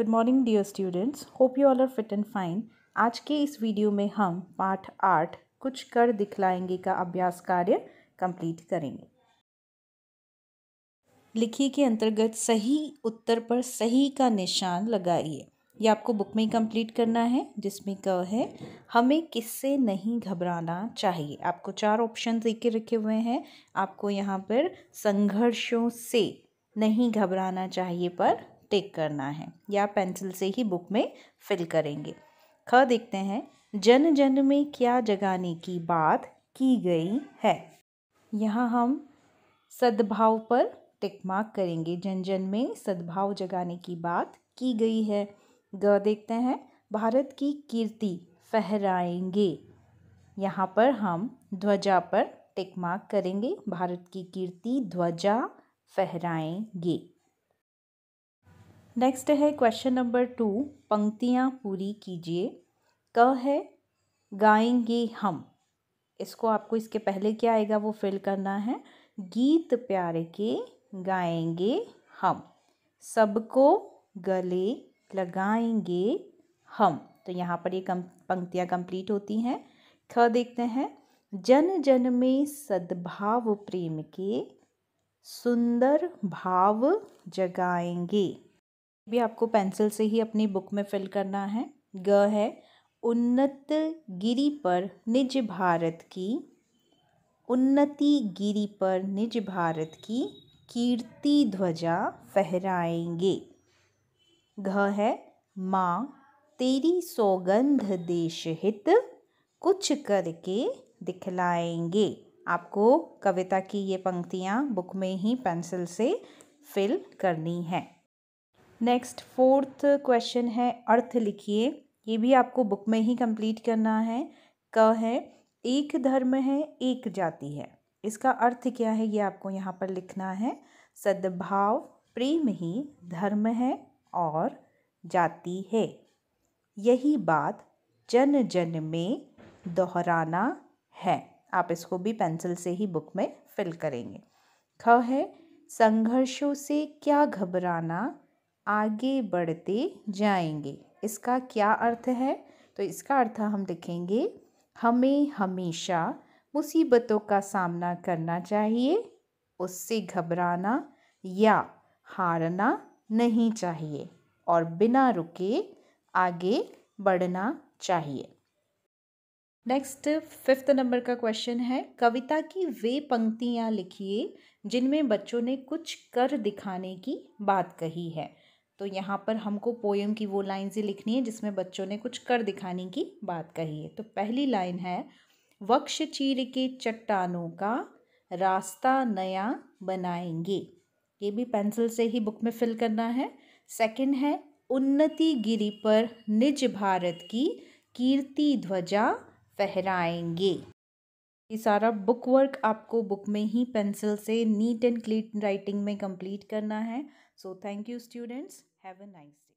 Good morning dear students hope you all are fit and fine आज के इस video में हम पाठ आठ कुछ कर दिखलाएंगे का अभ्यास कार्य कंप्लीट करेंगे लिखी के अंतर्गत सही उत्तर पर सही का निशान लगाइए ये आपको बुक में ही कंप्लीट करना है जिसमें क है हमें किससे नहीं घबराना चाहिए आपको चार ऑप्शन देके रखे हुए हैं आपको यहाँ पर संघर्षों से नहीं घबराना चाहिए पर टिक करना है या पेंसिल से ही बुक में फिल करेंगे ख देखते हैं जन जन में क्या जगाने की बात की गई है यहाँ हम सद्भाव पर टिक मार्क करेंगे जन जन में सद्भाव जगाने की बात की गई है ग देखते हैं भारत की कीर्ति फहराएंगे यहाँ पर हम ध्वजा पर टिक मार्क करेंगे भारत की कीर्ति ध्वजा फहराएंगे नेक्स्ट है क्वेश्चन नंबर टू पंक्तियाँ पूरी कीजिए क है गाएंगे हम इसको आपको इसके पहले क्या आएगा वो फिल करना है गीत प्यार के गाएंगे हम सबको गले लगाएंगे हम तो यहाँ पर ये कम पंक्तियाँ कंप्लीट होती हैं ख देखते हैं जन जन में सद्भाव प्रेम के सुंदर भाव जगाएंगे भी आपको पेंसिल से ही अपनी बुक में फिल करना है ग है उन्नत गिरी पर निज भारत की उन्नति गिरी पर निज भारत की कीर्ति ध्वजा फहराएंगे घ है माँ तेरी सौगंध देश हित कुछ करके दिखलाएंगे आपको कविता की ये पंक्तियाँ बुक में ही पेंसिल से फिल करनी है नेक्स्ट फोर्थ क्वेश्चन है अर्थ लिखिए ये भी आपको बुक में ही कंप्लीट करना है क है एक धर्म है एक जाति है इसका अर्थ क्या है ये आपको यहाँ पर लिखना है सद्भाव प्रेम ही धर्म है और जाति है यही बात जन जन में दोहराना है आप इसको भी पेंसिल से ही बुक में फिल करेंगे ख है संघर्षों से क्या घबराना आगे बढ़ते जाएंगे इसका क्या अर्थ है तो इसका अर्थ हम लिखेंगे हमें हमेशा मुसीबतों का सामना करना चाहिए उससे घबराना या हारना नहीं चाहिए और बिना रुके आगे बढ़ना चाहिए नेक्स्ट फिफ्थ नंबर का क्वेश्चन है कविता की वे पंक्तियाँ लिखिए जिनमें बच्चों ने कुछ कर दिखाने की बात कही है तो यहाँ पर हमको पोएम की वो लाइन से लिखनी है जिसमें बच्चों ने कुछ कर दिखाने की बात कही है तो पहली लाइन है वक्ष चीर के चट्टानों का रास्ता नया बनाएंगे ये भी पेंसिल से ही बुक में फिल करना है सेकंड है उन्नति गिरी पर निज भारत की कीर्ति ध्वजा फहराएंगे ये सारा बुक वर्क आपको बुक में ही पेंसिल से नीट एंड क्लीन राइटिंग में कंप्लीट करना है so thank you students Have a nice day.